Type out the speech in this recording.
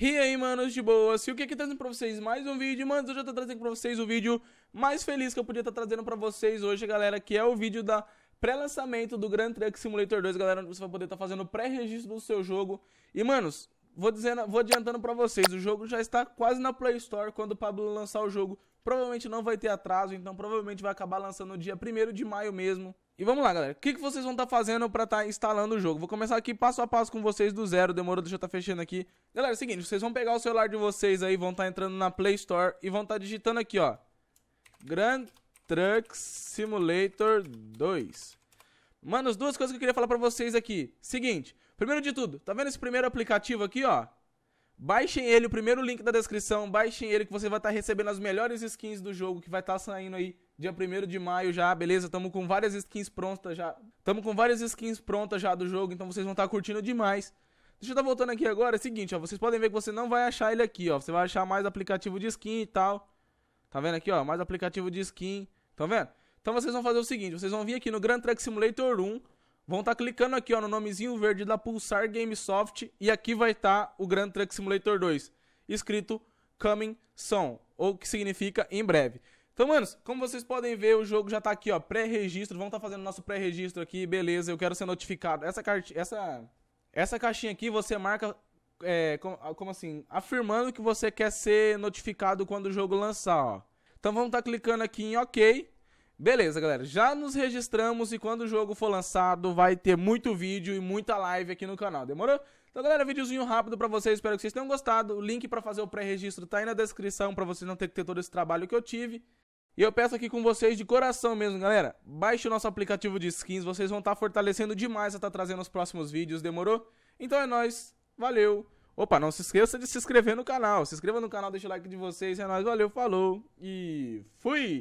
E aí, manos de boa, se o que é que tá trazendo pra vocês mais um vídeo, manos, hoje eu tô trazendo pra vocês o vídeo mais feliz que eu podia estar tá trazendo pra vocês hoje, galera, que é o vídeo da pré-lançamento do Grand Truck Simulator 2, galera, onde você vai poder estar tá fazendo pré-registro do seu jogo. E, manos, vou dizendo, vou adiantando para vocês, o jogo já está quase na Play Store quando o Pablo lançar o jogo. Provavelmente não vai ter atraso, então provavelmente vai acabar lançando no dia 1 de maio mesmo. E vamos lá, galera. O que, que vocês vão estar tá fazendo para estar tá instalando o jogo? Vou começar aqui passo a passo com vocês do zero. Demorou, deixa eu estar tá fechando aqui. Galera, é o seguinte, vocês vão pegar o celular de vocês aí, vão estar tá entrando na Play Store e vão estar tá digitando aqui, ó. Grand Truck Simulator 2. Mano, as duas coisas que eu queria falar para vocês aqui. Seguinte, Primeiro de tudo, tá vendo esse primeiro aplicativo aqui, ó? Baixem ele, o primeiro link da descrição, baixem ele que você vai estar tá recebendo as melhores skins do jogo que vai estar tá saindo aí dia 1 de maio já, beleza? Tamo com várias skins prontas já. Tamo com várias skins prontas já do jogo, então vocês vão estar tá curtindo demais. Deixa eu estar tá voltando aqui agora, é o seguinte, ó, vocês podem ver que você não vai achar ele aqui, ó. Você vai achar mais aplicativo de skin e tal. Tá vendo aqui, ó, mais aplicativo de skin, tá vendo? Então vocês vão fazer o seguinte, vocês vão vir aqui no Grand Truck Simulator 1, vão estar tá clicando aqui ó, no nomezinho verde da Pulsar Gamesoft e aqui vai estar tá o Grand Truck Simulator 2, escrito Coming Soon, ou que significa em breve. Então, manos, como vocês podem ver, o jogo já está aqui, ó, pré-registro. Vão estar tá fazendo nosso pré-registro aqui, beleza, eu quero ser notificado. Essa, essa, essa caixinha aqui você marca, é, como, como assim, afirmando que você quer ser notificado quando o jogo lançar, ó. Então vamos estar tá clicando aqui em OK. Beleza, galera. Já nos registramos e quando o jogo for lançado, vai ter muito vídeo e muita live aqui no canal. Demorou? Então, galera, videozinho rápido para vocês, espero que vocês tenham gostado. O link para fazer o pré-registro tá aí na descrição para vocês não ter que ter todo esse trabalho que eu tive. E eu peço aqui com vocês de coração mesmo, galera, baixe o nosso aplicativo de skins, vocês vão estar tá fortalecendo demais a estar tá trazendo os próximos vídeos, demorou? Então é nóis, valeu! Opa, não se esqueça de se inscrever no canal, se inscreva no canal, deixa o like de vocês, é nóis, valeu, falou e fui!